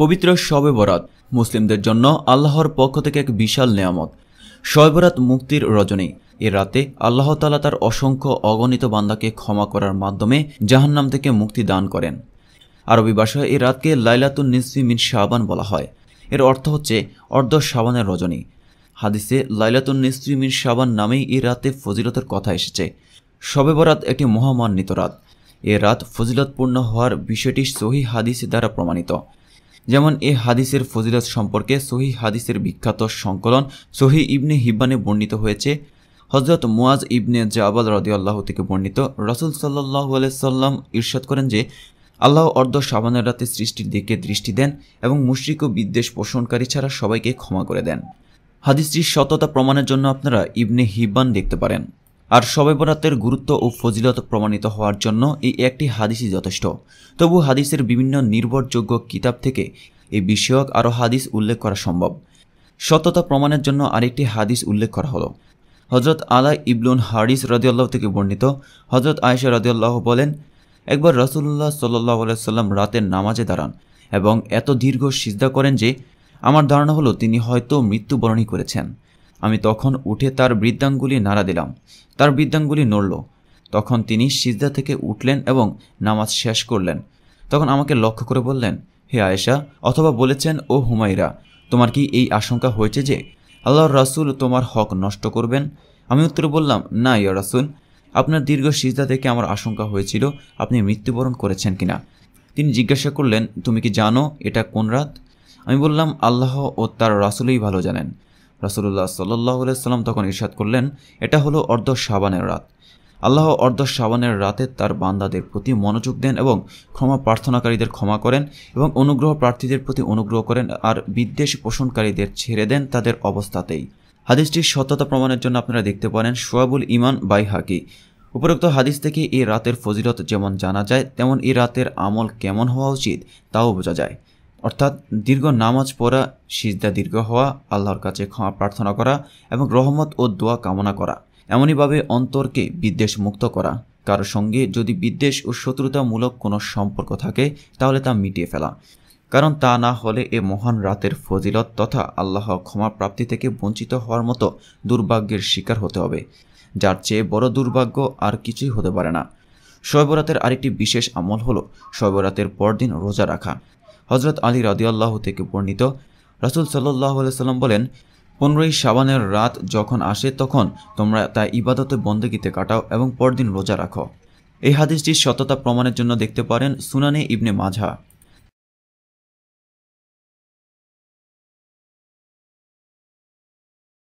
পবিত্র শবে বরাত মুসলিমদের জন্য আল্লাহর পক্ষ থেকে এক বিশাল নেয়ামত শয়বরাত মুক্তির রজনী এ রাতে আল্লাহ তালা তার অসংখ্য অগণিত বান্দাকে ক্ষমা করার মাধ্যমে জাহান্নাম থেকে মুক্তি দান করেন আরবি ভাষায় এই রাতকে লাইলাতুল নিসফি মিন শাহবান বলা হয় এর অর্থ হচ্ছে অর্ধ শাবানের রজনী হাদিসে লাইলাতুল নিসফি মিন শাবান নামেই এ রাতে ফজিলতের কথা এসেছে শবে বরাত একটি মহামান্বিত রাত এ রাত ফজিলতপূর্ণ হওয়ার বিষয়টি সহি হাদিস দ্বারা প্রমাণিত যেমন এ হাদিসের ফজিলত সম্পর্কে সহি হাদিসের বিখ্যাত সংকলন সহি ইবনে হিব্বানে বর্ণিত হয়েছে হজরত মুয়াজ ইবনে জাবাল রদিয়াল্লাহ থেকে বর্ণিত রসুল সাল্লাহ সাল্লাম ইরশাদ করেন যে আল্লাহ অর্ধ সাবানের রাতে সৃষ্টির দিকে দৃষ্টি দেন এবং মুশ্রিক ও বিদ্বেষ পোষণকারী ছাড়া সবাইকে ক্ষমা করে দেন হাদিসটির সততা প্রমাণের জন্য আপনারা ইবনে হিব্বান দেখতে পারেন আর শবে বরাতের গুরুত্ব ও ফজিলত প্রমাণিত হওয়ার জন্য এই একটি হাদিসই যথেষ্ট তবু হাদিসের বিভিন্ন নির্ভরযোগ্য কিতাব থেকে এই বিষয়ক আরও হাদিস উল্লেখ করা সম্ভব সততা প্রমাণের জন্য আরেকটি হাদিস উল্লেখ করা হলো হজরত আলা ইবলুন হারিস রদিউল্লাহ থেকে বর্ণিত হজরত আয়েশা রদিউল্লাহ বলেন একবার রসুল্লাহ সাল্লাহ সাল্লাম রাতের নামাজে দাঁড়ান এবং এত দীর্ঘ সিদ্ধা করেন যে আমার ধারণা হলো তিনি হয়তো মৃত্যুবরণই করেছেন আমি তখন উঠে তার বৃদ্ধাঙ্গুলি নাড়া দিলাম তার বৃদ্ধাঙ্গুলি নড়ল তখন তিনি সিজদা থেকে উঠলেন এবং নামাজ শেষ করলেন তখন আমাকে লক্ষ্য করে বললেন হে আয়েশা অথবা বলেছেন ও হুমাইরা তোমার কি এই আশঙ্কা হয়েছে যে আল্লাহর রাসুল তোমার হক নষ্ট করবেন আমি উত্তর বললাম না ইয়া রাসুল আপনার দীর্ঘ সিজদা থেকে আমার আশঙ্কা হয়েছিল আপনি মৃত্যুবরণ করেছেন কিনা তিনি জিজ্ঞাসা করলেন তুমি কি জানো এটা কোন রাত আমি বললাম আল্লাহ ও তার রাসুলই ভালো জানেন রসুল্লাহ সাল্লাহ সাল্লাম তখন ইরশাদ করলেন এটা হলো অর্ধ সাবানের রাত আল্লাহ অর্ধ সাবানের রাতে তার বান্দাদের প্রতি মনোযোগ দেন এবং ক্ষমা প্রার্থনাকারীদের ক্ষমা করেন এবং অনুগ্রহ প্রার্থীদের প্রতি অনুগ্রহ করেন আর বিদ্বেষ পোষণকারীদের ছেড়ে দেন তাদের অবস্থাতেই হাদিসটির সত্যতা প্রমাণের জন্য আপনারা দেখতে পারেন সোয়াবুল ইমান বাই হাকি উপরোক্ত হাদিস থেকে এই রাতের ফজিলত যেমন জানা যায় তেমন এই রাতের আমল কেমন হওয়া উচিত তাও বোঝা যায় অর্থাৎ দীর্ঘ নামাজ পড়া সিজদা দীর্ঘ হওয়া আল্লাহর কাছে ক্ষমা প্রার্থনা করা এবং রহমত ও দোয়া কামনা করা এমনইভাবে অন্তরকে বিদ্বেষ মুক্ত করা কারো সঙ্গে যদি বিদ্বেষ ও শত্রুতামূলক কোনো সম্পর্ক থাকে তাহলে তা মিটিয়ে ফেলা কারণ তা না হলে এ মহান রাতের ফজিলত তথা আল্লাহ ক্ষমা প্রাপ্তি থেকে বঞ্চিত হওয়ার মতো দুর্ভাগ্যের শিকার হতে হবে যার চেয়ে বড় দুর্ভাগ্য আর কিছুই হতে পারে না শয়বরাতের আরেকটি বিশেষ আমল হল শয়বরাতের পরদিন রোজা রাখা হজরত আলী রাদিয়াল্লাহ থেকে বর্ণিত রাসুল সাল্লাহ সাল্লাম বলেন পনেরোই সাবানের রাত যখন আসে তখন তোমরা তা ইবাদতে বন্দগিতে কাটাও এবং পরদিন রোজা রাখো এই হাদিসটির সততা প্রমাণের জন্য দেখতে পারেন সুনানে ইবনে মাঝা